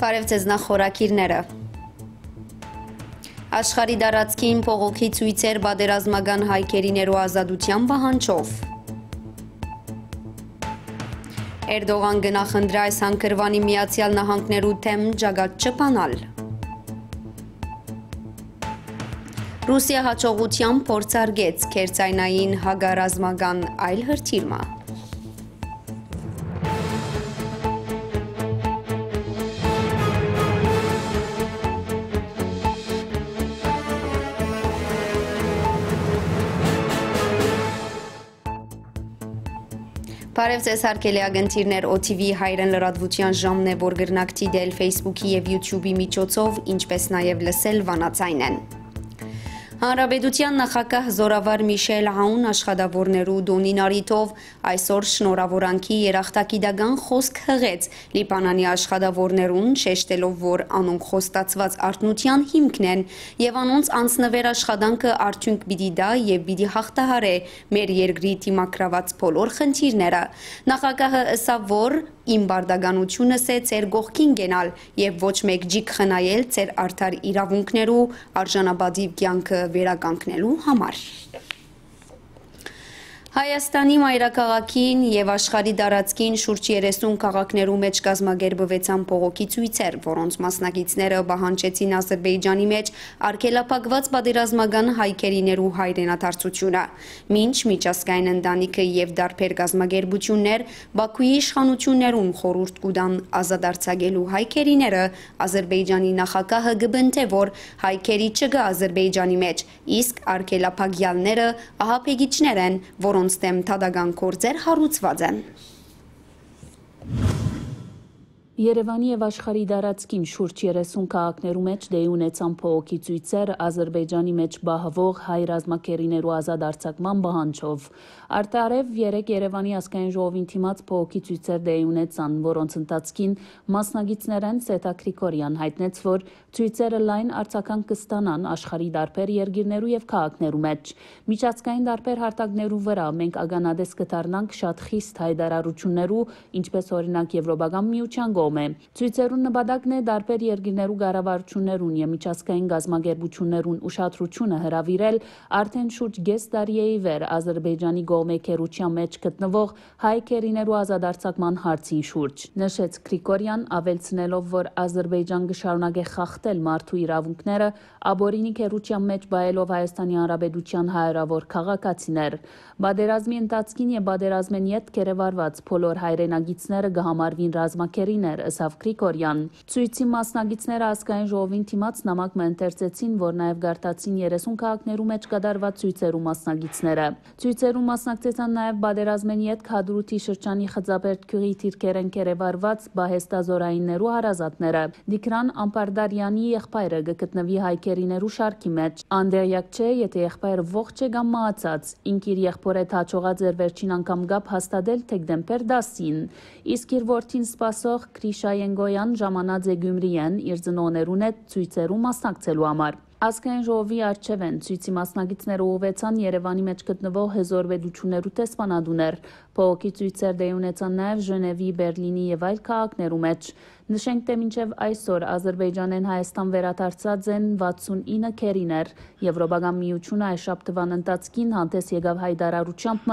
Բարև ձեզ նախորակիրները։ Աշխարի դարածքին փողոքի ցույցեր բادرազմական հայկերի ներու ազատության բահանջով։ Էրդողան գնախնդրի այս հանգրվանի միացյալ նահանգներու թեմ ճագած չփանալ։ Ռուսիա հաջողությամբ փորձարգեց քերծայնային հագարազմական այլ հրթիռը։ Բարև ձեզ հարգելի ագնտիրներ, OTV հայրեն լրատվության ժամն է, որ գրնակցի դել Facebook-ի եւ YouTube-ի միջոցով, ինչպես նաեւ լսել վանացայն են։ Հանրապետության նախակահ զորավար Միշել Հաուն աշխատավորներու դոնին արիտով այսօր շնորավորանքի երախտակիդական խոսք հղեց լիպանանի աշխատավորներուն շեշտելով, որ անոնք խոստացված արդնության հիմքն են և անոնց անցնվեր աշխատանքը արդյունք բիդի դա և բիդի հաղթահար է մեր երկրի թիմակրաված բոլոր խնդիրները։ Նախակահը ըսա, որ իմ բարդագանությունը սե ծեր գողքին գենալ և ոչ մեկ ջիկ խնայել ծեր արդար իրավունքներու արժանաբադիվ գյանքը վերականքնելու համար։ Հայաստանի մայրաքաղաքին եւ աշխարհի տարածքին շուրջ 30 քաղաքներու մեջ կազմակերպվեցան փողոքի ցույցեր, որոնց մասնակիցները բահանջեցին Ադրբեջանի մեջ արգելափակված պատերազմական հայկերիներու հայրենադարձությունը։ Մինչ միջազգային ընտանիքը եւ դարբեր կազմակերպություններ Բաքուի իշխանություններուն խորուրդ կուտան ազատարձակելու հայկերիները, Ադրբեջանի նախագահը գբնթե որ հայկերի չկա Ադրբեջանի մեջ, իսկ արգելափակյալները ահապեգիչներ են, որոնք որոնց դեմ թադագան գործեր հարուցված են։ Երևանի եւ աշխարհի դարածքին շուրջ 30 քաղաքներու մեջ դեի ունեցան փողոքի ծույցեր Ադրբեջանի մեջ բահվող հայ ռազմակերիներու ազատ արձակման բանջով։ Արտարև 3 Երևանի ազգային ժողովին թիմած փողոքի ցույցեր դեի ունեցան, որոնց ընթացքին մասնագետներն Սետա Գրիգորյան հայտնեց, որ ցույցերը լայն արձական կստանան աշխարհի դարբեր երկիրներու եւ քաղաքներու մեջ։ Միջազգային դարբեր հարտակներու վրա մենք ագանադես կդառնանք շատ խիստ հայտարարություններու, ինչպես օրինակ Եվրոպական միության գոմը։ Ցույցերուն նպատակն է դարբեր երկիրներու ղարավարություններուն եւ միջազգային գազագերբություններուն ուշադրությունը հրավիրել արդեն շուրջ 10 տարի է ի վեր Ադրբեջանի գոմը գյուղմեքերության մեջ գտնվող հայ քերիներու ազատարձակման հարցին շուրջ։ Նշեց Գրիգորյան, ավելցնելով, որ Ադրբեջան կշարունակե խախտել մարդու իրավունքները, աբորինի քերության մեջ բայելով Հայաստանի Հանրապետության հայրավոր քաղաքացիներ։ Բادرազմի ընթացքին եւ բادرազմեն յետ կերևարված բոլոր հայրենագիտները կհամարվին ռազմակերիներ, ասավ Գրիգորյան։ Ցույցի մասնագետները ազգային ժողովին թիմած նամակ մենտերցեցին, որ նաեւ գարտացին 30 քաղաքներու մեջ կդարված ցույցերու մասնագետները։ Ցույցերու մասնագետները մասնակցեցան նաև բادرազմեն յետ Քադրութի շրջանի Խզաբերդ քյուղի թիրքերեն կերևարված բահեստազորայիններու հարազատները։ Դիքրան Ամպարդարյանի եղբայրը գտնվի հայկերիներու շարքի մեջ։ Անդերյակ չէ, եթե եղբայրը ողջ է կամ մահացած, ինք իր եղբորը հաջողած էր վերջին անգամ գապ հաստատել Թեգդեմպեր 10-ին։ Իսկ իր որդին սпасող Քրիշայեն Գոյան ժամանած է Գյումրիեն իր ծնողներուն հետ ցույցերու մասնակցելու համար։ Ազգային ժողովի արչև են ցույցի մասնագիցները ուղղեցան Երևանի մեջ գտնվող հզորվեդություններու տեսանադուներ։ Փողոքի ցույցեր դե ունեցան նաև Ժնևի, Բերլինի եւ այլ քաղաքներու մեջ։ Նշենք, թե մինչև այսօր Ադրբեջանեն Հայաստան վերադարձած են 69 քերիներ։ Եվրոպական միությունը այս շաբթվան ընթացքին հանդես եկավ հայտարարությամբ,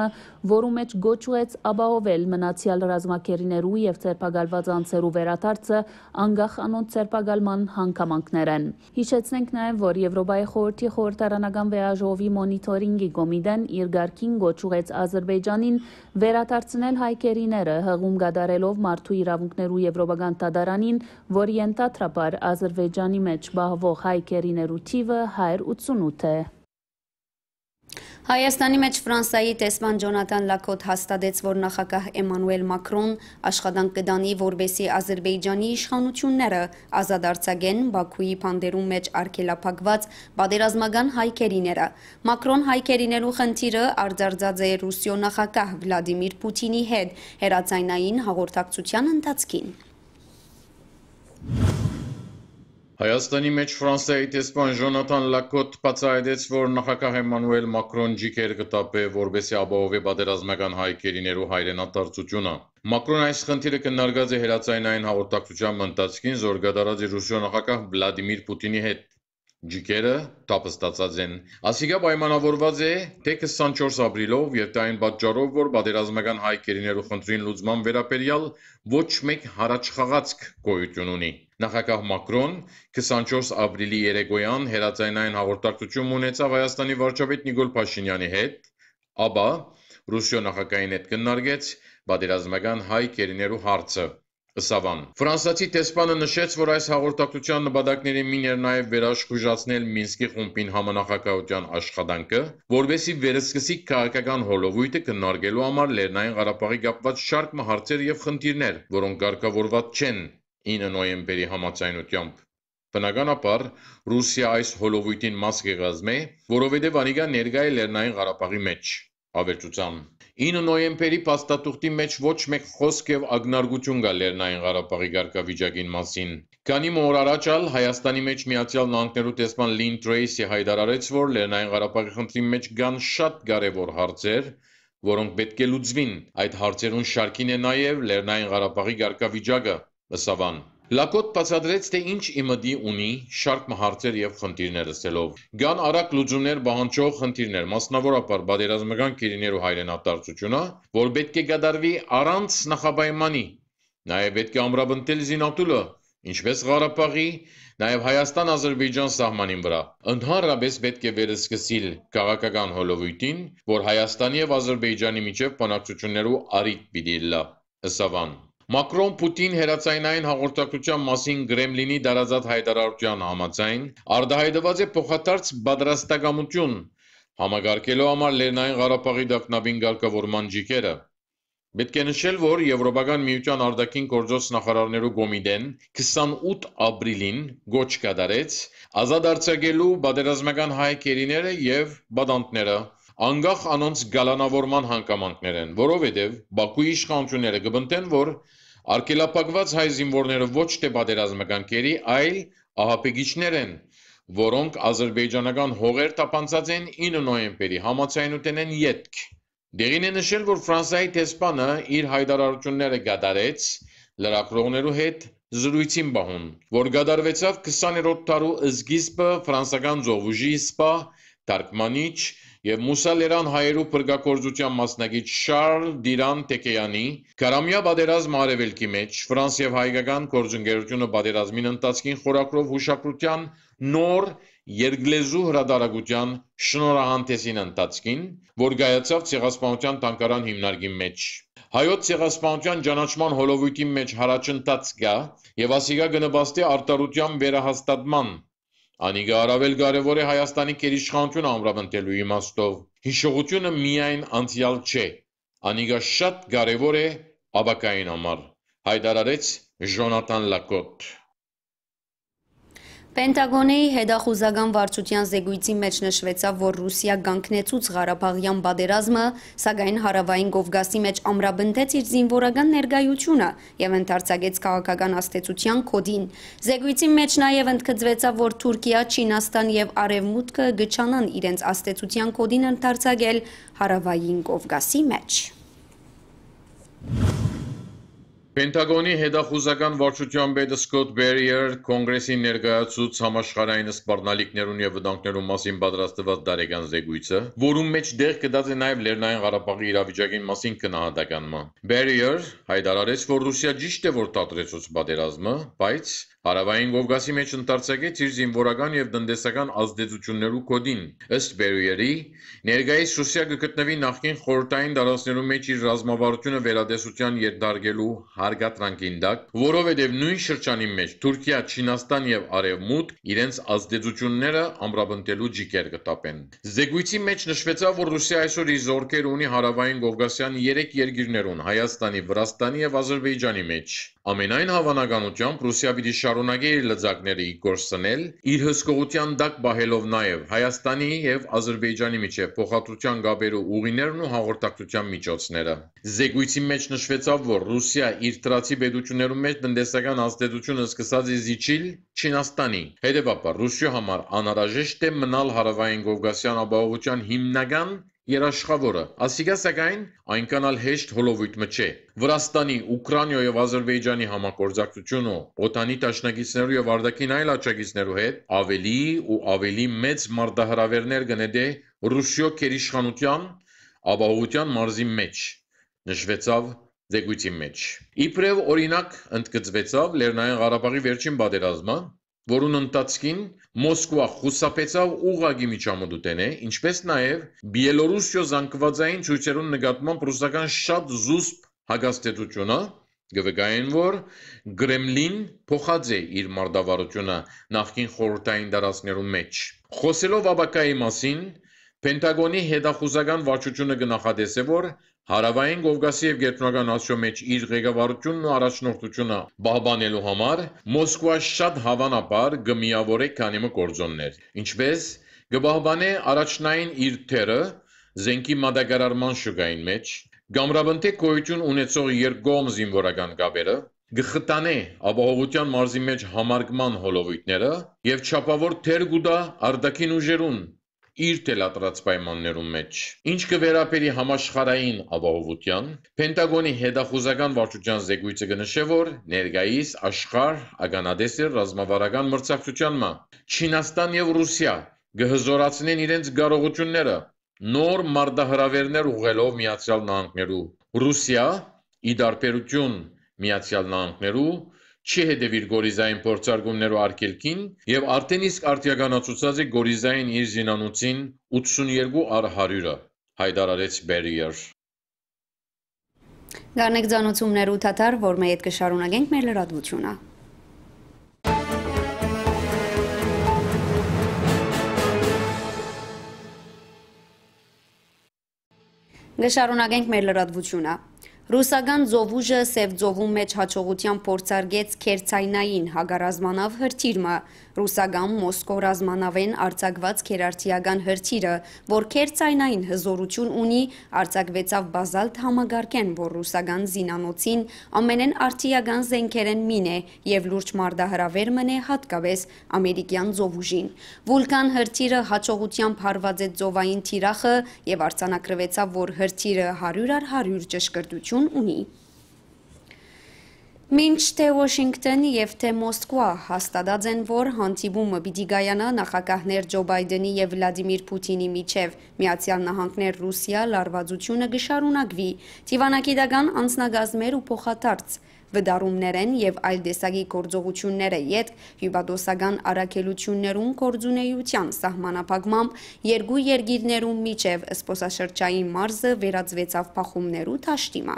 որում մեջ գոչ ուեց ապահովել մնացյալ ռազմակերիներու եւ ցերպակալված անձերու վերադարձը անգախ անոնց ցերպակալման հանգամանքներեն։ Հիշեցնենք նաեւ, որ Եվրոպայի խորհրդի խորհրդարանական վեաժովի մոնիտորինգի կոմիտեն իր ղարքին գոչ ուեց Ադրբեջանին վերադարձնել հայ քերիները հղում գդարելով մարդու իրավունքներու եվրոպական տադար դպրոցարանին, որի ենթադրաբար Ադրբեջանի մեջ բահվող հայ գերիներու թիվը 188 է։ Հայաստանի մեջ Ֆրանսայի տեսման Ջոնատան Լակոտ հաստատեց, որ նախագահ Էմանուել Մակրոն աշխատանք կդանի, որբեսի Ադրբեջանի իշխանությունները ազադարձագեն Բաքուի փանդերում մեջ արգելափակված բادرազմական հայկերիները։ Մակրոն հայկերիներու խնդիրը արձարձած է Ռուսիո նախագահ Վլադիմիր Պուտինի հետ հերացայնային հաղորդակցության ընթացքին։ Հայաստանի մեջ Ֆրանսիայի տեսփան Ժոնատան Լակոտ բացահայտեց, որ նախագահ Էմանուել Մակրոն ջիկեր կտապե, որբեսի ապահովի պատերազմական հայկերիներու հայրենատարծությունը։ Մակրոն այս խնդիրը քննարկած է հերացայնային հաղորդակցության մտածքին զորգադարած Ռուսիա նախագահ Վլադիմիր Պուտինի հետ։ Ջիկերը տապստացած են։ Ասիկա պայմանավորված է թե 24 ապրիլով եւ դա այն պատճառով, որ պատերազմական հայ կերիներու խնդրին լուծման վերաբերյալ ոչ մեկ հարաճխաղացք գոյություն ունի։ Նախագահ Մակրոն 24 ապրիլի երեկոյան հերացանային հաղորդակցություն ունեցավ Հայաստանի վարչապետ Նիկոլ Փաշինյանի հետ, ապա Ռուսիա նախագահային հետ քննարկեց պատերազմական հայ կերիներու հարցը։ Սավան։ Ֆրանսիացի տեսփանը նշեց, որ այս հաղորդակցության նպատակների մին էր նաև վերաշխուժացնել Մինսկի խումբին համանախագահության աշխատանքը, որովհետև վերսկսի քաղաքական հոլովույթը քննարկելու համար Լեռնային Ղարաբաղի գապված շարք հարցեր եւ խնդիրներ, որոնք ղեկավարված չեն 9 նոյեմբերի համաձայնությամբ։ Բնականաբար Ռուսիա այս հոլովույթին մաս կեղազմե, որովհետև անիգա ներգա է Լեռնային Ղարաբաղի մեջ ավերճությամբ 9 նոյեմբերի փաստաթուղթի մեջ ոչ մեկ խոսք և ակնարկություն կա Լեռնային Ղարաբաղի կարգավիճակին մասին։ Քանի օր առաջ էլ Հայաստանի մեջ ԱՄՆ-ի տեսման Լին Թրեյսի հայտարարեց, որ Լեռնային Ղարաբաղի խնդրի մեջ կան շատ կարևոր հարցեր, որոնք պետք է լուծվին։ Այդ հարցերուն շարքին է նաև Լեռնային Ղարաբաղի կարգավիճակը, ըստ ավան։ Լակոտ բացատրեց, թե ինչ իմդի ունի, շարք հարցեր և խնդիրներ լսելով։ Կան արագ լուծումներ պահանջող խնդիրներ, մասնավորապես պատերազմական գերիներ ու հայրենասիրությունը, որ պետք է կատարվի առանց նախապայմանի։ Նաև պետք է ամրապնդել զինատուլը, ինչպես Ղարաբաղի, նաև Հայաստան-Ադրբեջան սահմանին վրա։ Ընդհանրապես պետք է վերսկսել քաղաքական հոլովույթին, որ Հայաստանի և Ադրբեջանի միջև բանակցություններու առիթ պիտի լա։ Ըստ ավան Մակրոն-Պուտին հեռացանային հաղորդակցության մասին Գրեմլինի տարածած հայտարարության համաձայն, արտահայտված է փոխադարձ պատրաստակամություն՝ համագարկելու համար Լեռնային Ղարաբաղի դաշնավին ղեկավարման ճիգերը։ Պետք է նշել, որ Եվրոպական միության արտաքին գործոց նախարարներու կոմիտեն 28 ապրիլին գոչ կատարեց ազատ արձակելու պատերազմական հայ գերիները եւ բադանտները անկախ անոնց գալանավորման հանգամանքներ են, որովհետև Բաքուի իշխանությունները գտնեն, որ արկելապակված հայ զինվորները ոչ թե պատերազմական կերի, այլ ահապեգիչներ են, որոնք ազերբայջանական հողեր տապանցած են 9 նոյեմբերի համացայնութենեն յետք։ Դերին է նշել, որ Ֆրանսիայի տեսփանը իր հայտարարությունները գդարեց լրագրողներու հետ զրույցին բահուն, որ գդարվեցավ 20-րդ դարու սկիզբը ֆրանսական ժողովի սպա, թարգմանիչ եւ մուսալերան հայերու բրգակորձության մասնագետ Շարլ Դիրան Տեկեյանի Կարամյա բادرազմ արևելքի մեջ ֆրանս եւ հայկական գործընկերությունը բادرազմին ընթացքին խորակրով հուշակրության նոր երկլեզու հրադարագության շնորհանդեսին ընթացքին, որ գայացավ ցեղասպանության տանկարան հիմնարկի մեջ։ Հայոց ցեղասպանության ճանաչման հոլովույթի մեջ հարաճընթաց կա եւ ասիգա գնաբաստի արտարության վերահաստատման Անիգը առավել կարևոր է Հայաստանի գերիշխանությունը ամրապնդելու իմաստով։ Հիշողությունը միայն անցյալ չէ, Անիգա շատ կարևոր է ապագային համար, հայտարարեց Ժոնատան Լակոտ։ Պենտագոնեի հետախուզական վարչության զեկույցի մեջ նշվեցավ, որ Ռուսիա գանքնեցուց Ղարաբաղյան բادرազմը, սակայն հարավային Կովկասի մեջ ամրաբնդեց իր զինվորական ներկայությունը եւ ընդարձակեց քաղաքական աստեցության կոդին։ Զեկույցի մեջ նաեւ ընդգծվեցավ, որ Թուրքիա, Չինաստան եւ Արևմուտքը գճանան իրենց աստեցության կոդին ընդարձակել հարավային Կովկասի մեջ։ Thank you. Պենտագոնի հետախուզական վարչության պետ Սկոտ Բերիեր կոնգրեսին ներկայացուց համաշխարհային սպառնալիքներուն եւ վտանգներուն մասին պատրաստված դարեգան զեկույցը, որում մեջ դեղ կդած է նաեւ Լեռնային Ղարաբաղի իրավիճակի մասին քննադատանման։ Բերիեր հայտարարեց, որ Ռուսիա ճիշտ է որ տատրեցուց պատերազմը, բայց Արավային Կովկասի մեջ ընդարձակեց իր զինվորական եւ տնտեսական ազդեցություններու կոդին։ Ըստ Բերույերի, ներկայիս Ռուսիա կգտնվի նախկին խորհրդային դարաշներու մեջ իր ռազմավարությունը վերադեսության երդարգելու հարգատրանքին տակ, որովհետեւ նույն շրջանի մեջ Թուրքիա, Չինաստան եւ Արևմուտք իրենց ազդեցությունները ամրապնդելու ջիկեր կտապեն։ Զեկույցի մեջ նշվեցավ, որ Ռուսիա այսօր իր զորքեր ունի հարավային Կովկասյան 3 երկիրներուն՝ Հայաստանի, Վրաստանի եւ Ադրբեջանի մեջ։ Ամենայն հավանականությամբ Ռուսիա պիտի շարունակի իր լծակները գործցնել, իր հսկողության տակ պահելով նաև Հայաստանի և Ադրբեջանի միջև փոխհատուցության գաբերու ուղիներն ու հաղորդակցության միջոցները։ Զեկույցի մեջ նշվեցավ, որ Ռուսիա իր թրացի պետություններու մեջ տնտեսական ազդեցությունը սկսած է զիջիլ Չինաստանի։ Հետևաբար Ռուսիա համար անհրաժեշտ է մնալ Հարավային Կովկասյան ապահովության հիմնական երաշխավորը։ Ասիկա սակայն այնքան էլ հեշտ հոլովույթը չէ։ Վրաստանի, Ուկրաինայի եւ Ադրբեջանի համագործակցությունը օտանի դաշնակիցներու եւ արդակին այլ աջակիցներու հետ ավելի ու ավելի մեծ մարտահրավերներ կնեդե Ռուսիո քերիշխանության ապահովության մարզի մեջ, նշվեցավ զեկույցի մեջ։ Իբրև օրինակ ընդգծվեցավ Լեռնային Ղարաբաղի վերջին պատերազմը, որուն ընթացքին Մոսկվա խուսափեցավ ուղագի միջամտութենե, ինչպես նաև Բիելորուսիա զանգվածային ցույցերուն նկատմամբ ռուսական շատ զուսպ հագաստեցությունը գվեգային որ գրեմլին փոխած է իր մարդավարությունը նախկին խորհրդային դարաշներուն մեջ խոսելով աբակայի մասին Պենտագոնի հետախուզական վարչությունը գնահատեց որ Հարավային Կովկասի եւ Գերբնական Ասիո մեջ իր ղեկավարությունն ու առաջնորդությունը բահբանելու համար Մոսկվա շատ հավանաբար գմիավորե քանի մը գործոններ, ինչպես գբահբանե առաջնային իր թերը զենքի մատակարարման շուկային մեջ, գամրաբնթե գոյություն ունեցող երկկողմ զինվորական գաբերը, գխտանե ապահովության մարզի մեջ համարգման հոլովույթները եւ չափավոր թերգուտա արդակին ուժերուն իր թելատրած պայմաններում մեջ։ Ինչ կվերաբերի համաշխարային ապահովության, Պենտագոնի հետախուզական վարչության զեկույցը կնշե, որ ներկայիս աշխարհ ականատես է ռազմավարական մրցակցությանը։ Չինաստան եւ Ռուսիա գհզորացնեն իրենց կարողությունները նոր մարդահրավերներ ուղղելով Միացյալ Նահանգներու։ Ռուսիա ի դարբերություն Միացյալ Նահանգներու չհետևիր գորիզային փորձարկումներու արգելքին և արդեն իսկ արդիականացուցած է գորիզային իր զինանոցին 82 առ 100-ը, հայտարարեց Բերիեր։ Գարնեք ձանոցումներու թաթար, որ մեր ետ կշարունագենք մեր լրատվությունը։ Գշարունագենք մեր լրատվությունը։ Ռուսական զովուժը Սև զովում մեջ հաջողությամբ փորձարկեց Քերցայնային հագարազմանավ հրթիռը, ռուսական Մոսկո ռազմանավեն արձակված քերարտիական հրթիրը, որ քերծայնային հզորություն ունի, արձակվեցավ բազալտ համագարկեն, որ ռուսական զինանոցին ամենեն արտիական զենքերեն մին է եւ լուրջ մարդահրավեր մնե հատկապես ամերիկյան ծովուժին։ Վուլկան հրթիրը հաջողությամբ հարված է ծովային թիրախը եւ արցանակրվեցավ, որ հրթիրը 100-ար 100 ճշգրտություն ունի։ Մինչ թե Վաշինգտոնի եւ թե Մոսկվա հաստատած են, որ հանդիպումը պիտի գայանա նախագահներ Ջո Բայդենի եւ Վլադիմիր Պուտինի միջև։ Միացյալ Նահանգներ Ռուսիա լարվածությունը գշարունակվի։ Տիվանագիտական անձնագազմեր ու փոխադարձ վդարումներ են եւ այլ դեսագի գործողությունները յետ հյուպատոսական առաքելություններում կորձունեության սահմանապակմամբ երկու երկիրներում միջև սփոսաշրջային մարզը վերածվեցավ փախումներու դաշտիմա։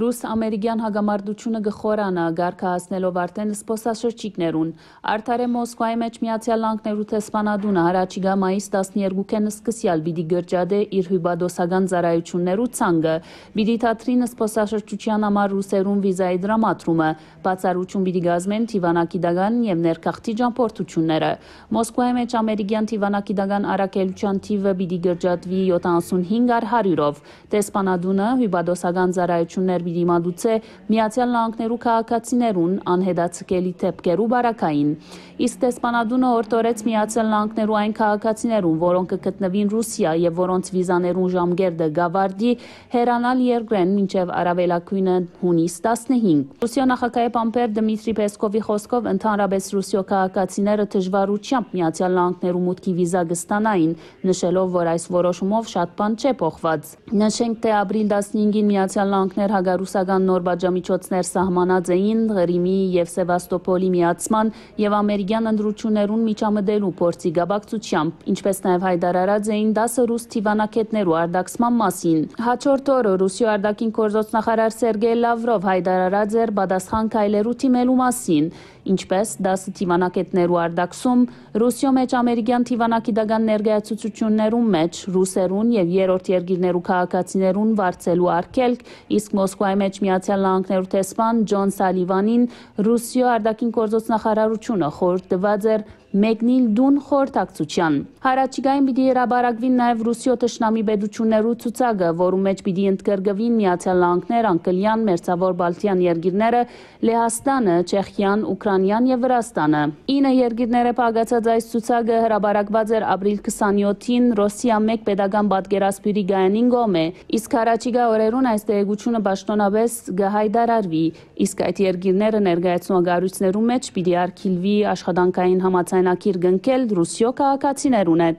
Ռուս-ամերիկյան հագամարդությունը գխորանա, գարկա հասնելով արդեն սպոսաշրջիկներուն։ Արդարե Մոսկվայի մեջ միացյալ լանքներու թեսպանադունը հարաչիգա մայիս 12 են սկսյալ բիդի գրջադե իր հյուբադոսական ծարայություններու ծանգը, բիդի թատրին սպոսաշրջության համար ռուսերուն վիզայի դրամատրումը, բացարություն բիդի գազմեն թիվանակիդական և ներկաղթի ճամպորդությունները։ Մոսկվայի մեջ ամերիկյան թիվանակիդական առակելության թիվը բիդի գրջատվի 75 ար 100-ով։ Տեսպանադունը հյուբադոսական ծարայություններ և իրիմադուց է Միացյալ Նահանգներու քաղաքացիներուն անհետացկելի դեպքերու բարակային։ Իսկ դեսպանադունը օրտորեց Միացյալ Նահանգներու այն քաղաքացիներուն, որոնք կգտնվին Ռուսիա եւ որոնց վիզաներուն ժամկետը գավարդի հերանալ երկրեն մինչև արավելակույնը հունիս 15։ Ռուսիա նախագահի պամպեր Դմիտրի Պեսկովի խոսքով ընդհանրապես Ռուսիո քաղաքացիները դժվարությամբ Միացյալ Նահանգներու մուտքի վիզա կստանային, նշելով, որ այս որոշումով շատ բան չէ փոխված։ Նշենք, թե ապրիլ 15-ին Միացյալ Նահանգներ հագա հայ-ռուսական նոր բաժամիջոցներ սահմանած էին Ղրիմի եւ Սևաստոպոլի միացման եւ ամերիկյան ընդրություններուն միջամտելու փորձի գաբակցությամբ, ինչպես նաեւ հայտարարած էին 10 ռուս թիվանակետներու արդակցման մասին։ Հաջորդ օրը Ռուսիա արդակին գործոստնախարար Սերգեյ Լավրով հայտարարած էր պատասխան քայլերու թիմելու մասին։ Ինչպես դասը թիվանակետներու արդակսում, Ռուսիո մեջ ամերիկյան թիվանակի դագան ներգայացուցություններում մեջ ռուսերուն եւ երրորդ երկիրներու քաղաքացիներուն վարձելու արգելք, իսկ Մոսկվայի մեջ Միացյալ Նահանգներու տեսփան Ջոն Սալիվանին Ռուսիո արդակին գործոստնախարարությունը խորհուրդ տված էր մեկնիլ դուն խորհրդակցության։ Հարաճիգային պիտի հրաբարակվին նաև Ռուսիո թշնամի բեդություններու ցուցակը, որում մեջ պիտի ընդգրկվին Միացյալ Նահանգներ, Անկլիան, Մերձավոր Բալթյան երկիրները, Լեհաստանը, Չեխիան, Ուկրաինան եւ Վրաստանը։ Ինը երկիրները փակացած այս ցուցակը հրաբարակված էր ապրիլ 27-ին Ռոսիա 1 pedagan պատկերասպիրի գայանին գոմե, իսկ հարաճիգա օրերուն այս տեղեկությունը պաշտոնապես գահայդարարվի, իսկ այդ երկիրները ներկայացնողագարույցներու մեջ պիտի արգելվի աշխատանքային համաց արտասենակիր գնկել Ռուսիո քաղաքացիներուն է։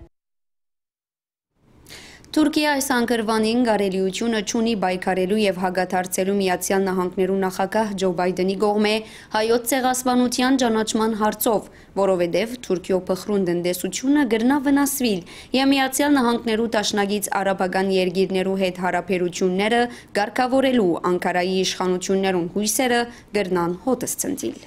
Թուրքիա այս անգրվանին գարելիությունը չունի բայքարելու և հագաթարցելու միացյալ նահանքներու նախակահ ջո բայդնի գողմ է հայոց ծեղասվանության ճանաչման հարցով, որով է դև թուրկիո պխրուն դնդեսությունը գրնա վնասվիլ և միացյալ նահանքներու տաշնագից առաբագան երգիրներու հետ հարապերությունները գարկավորելու անկարայի իշխանություններուն հույսերը գրնան հոտս ծնդիլ։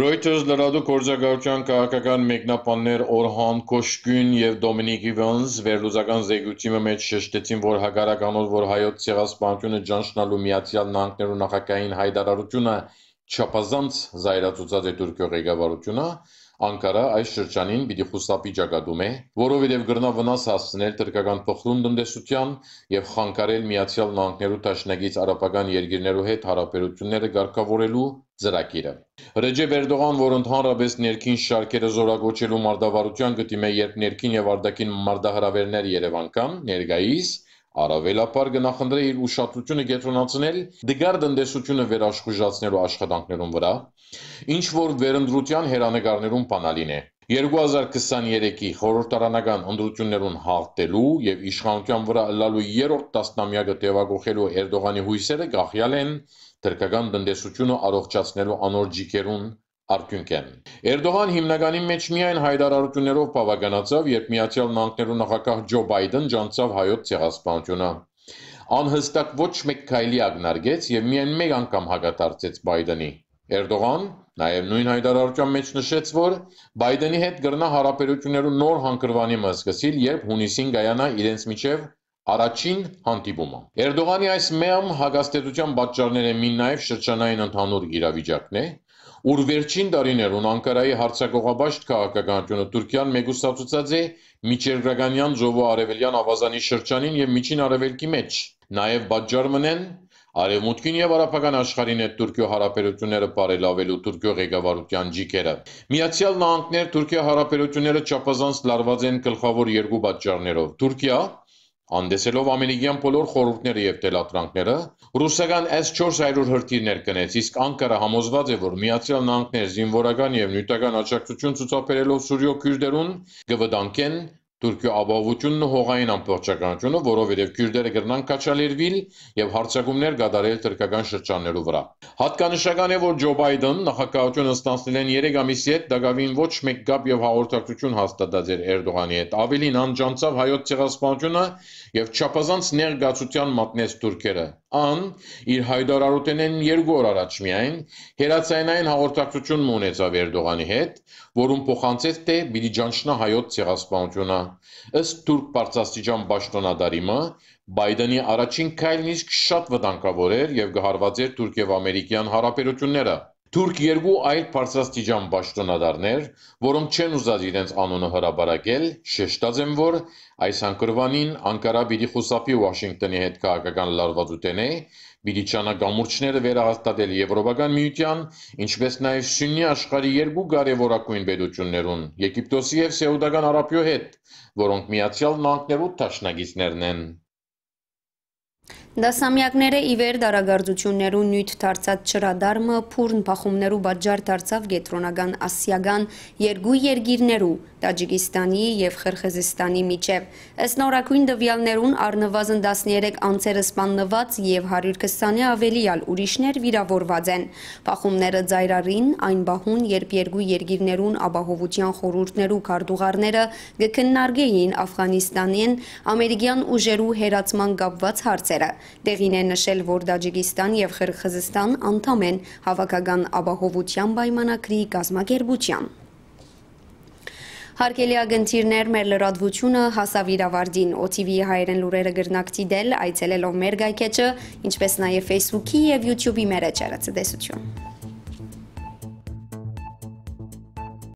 Reuters լրատու գործակալության քաղաքական մեկնաբաններ Օրհան Կոշկին եւ Դոմինիկ Իվանս վերլուծական զեկույցի մեջ շեշտեցին, որ հակառականով որ հայոց ցեղասպանությունը ճանչնալու Միացյալ Նահանգներու նախագահային հայտարարությունը չափազանց զայրացուցած է Թուրքիո ղեկավարությունը, Անկարա այս շրջանին պիտի խուսափիճակադում է, որովհետև գրնա վնաս հասցնել թրկական փոխրում դնդեսության եւ խանգարել Միացյալ Նահանգներու տաշնագից արաբական երկիրներու հետ հարաբերությունները ղեկավարելու ծրագիրը։ Ռեջեբ Էրդողան, որ ընդհանրապես ներքին շարքերը զորագոչելու մարդավարության գտիմ է, երբ ներքին եւ արդակին մարդահրավերներ Երևան կան, ներկայիս Արավելապար գնահանդրել իր ուշադրությունը կենտրոնացնել դգարդ ընդդեսությունը վերաշխուժացնելու աշխատանքներում վրա, ինչ որ վերընտրության հերանեկարներում բանալին է։ 2023-ի խորհրդարանական ընտրություններուն հաղթելու և իշխանության վրա ըլլալու երրորդ տասնամյակը տևակոխելու Էրդողանի հույսերը կախյալ են «Թուրքական տնտեսությունը առողջացնելու» անոր ջիքերուն արդյունք են։ Էրդողան հիմնականի մեջ միայն հայտարարություններով բավականացավ, երբ ԱՄՆ նախագահ Ջո Բայդեն ջանցավ հայոց ցեղասպանությունը։ Անհստակ ոչ մեկ քայլի ակնարկեց և միայն մեկ անգամ հակադարձեց Բայդենի։ Էրդողան Նաև նույն հայտարարության մեջ նշեց, որ Բայդենի հետ կրնա հարաբերություններու նոր հանգրվանի մսկսիլ, երբ հունիսին կայանա իրենց միջև առաջին հանդիպումը։ Էրդողանի այս մեղմ հագաստեցության պատճառները մին նաև շրջանային ընդհանուր իրավիճակն է, ուր վերջին տարիներուն Անկարայի հարցակողաբաշտ քաղաքականությունը Թուրքիան մեգուստացուցած է միջերգրականյան ժողովի արևելյան ավազանի շրջանին եւ միջին արևելքի մեջ։ Նաև պատճառ մնեն Արևմուտքին եւ արաբական աշխարհին հետ Թուրքիո հարաբերությունները բարելավելու Թուրքիո ղեկավարության ջիկերը։ Միացյալ Նահանգներ Թուրքիա հարաբերությունները չափազանց լարված են գլխավոր երկու պատճառներով։ Թուրքիա Անդեսելով ամերիկյան բոլոր խորհուրդները եւ տելատրանքները, ռուսական S400 հրթիռներ կնեց, իսկ Անկարա համոզված է, որ Միացյալ Նահանգներ զինվորական եւ նյութական աջակցություն ցուցաբերելով Սուրյո քրդերուն կվտանգեն Թուրքի ապահովությունն ու հողային ամբողջականությունը, որով երև քյուրդերը կրնան կաչալերվել եւ հարցակումներ կատարել թրկական շրջաններու վրա։ Հատկանշական է, որ Ջո Բայդեն նախագահությունը ստանցնել են 3 ամիսի հետ դակավին ոչ մեկ գապ եւ հաղորդակցություն հաստատած էր Էրդողանի հետ։ Ավելին անջանցավ հայոց ցեղասպանությունը եւ չափազանց ներգացության մատնեց թուրքերը։ Ան իր հայտարարությունն են երկու օր առաջ միայն հերացայնային հաղորդակցություն ունեցավ Էրդողանի հետ, որում փոխանցեց թե Բիլիջանշնա հայոց ցեղասպանությունը Ըստ Թուրք բարձրաստիճան պաշտոնադարիմը Բայդենի առաջին քայլն իսկ շատ վտանգավոր էր եւ գահարվածեր Թուրք եւ ամերիկյան հարաբերությունները։ Թուրք երկու այլ բարձրաստիճան պաշտոնադարներ, որոնք չեն ուզած իրենց անունը հրաբարակել, շեշտած են, որ այս հանգրվանին Անկարա պիտի խուսափի Վաշինգտոնի հետ քաղաքական լարվածությունների Բիլիչանագամուրջները վերահաստատել Եվրոպական միության, ինչպես նաև Սյունի աշխարհի երկու կարևորագույն պետություններուն՝ Եգիպտոսի և Սեուդական Արաբիո հետ, որոնք Միացյալ Նահանգներու դաշնակիցներն են։ Դասամյակները ի վեր դարագարձություններու նույթ դարձած ճրադարմը փուրն փախումներու բաժար դարձավ գետրոնական ասիական երկու երկիրներու Տաջիկիստանի եւ Խրղզստանի միջև։ Ըստ նորակույն դվյալներուն առնվազն 13 անձերը սպաննված եւ 120-ը ավելի ալ ուրիշներ վիրավորված են։ Փախումները ծայրարին այն բահուն, երբ երկու երկիրներուն ապահովության խորհուրդներու քարտուղարները գքննարկեին Աֆղանիստանին ամերիկյան ուժերու հերացման կապված հարցերը։ Տեղին է նշել, որ Դաջիկիստան եւ Ղրղզստան անդամ են հավաքական ապահովության պայմանագրի կազմակերպության։ Հարկելի ագնտիրներ մեր լրադվությունը հասավ իրավարդին, OTV-ի հայերեն լուրերը գրնակցի դել, այցելելով մեր գայքեչը, ինչպես նաև Facebook-ի և YouTube-ի մեր է չարացը դեսություն։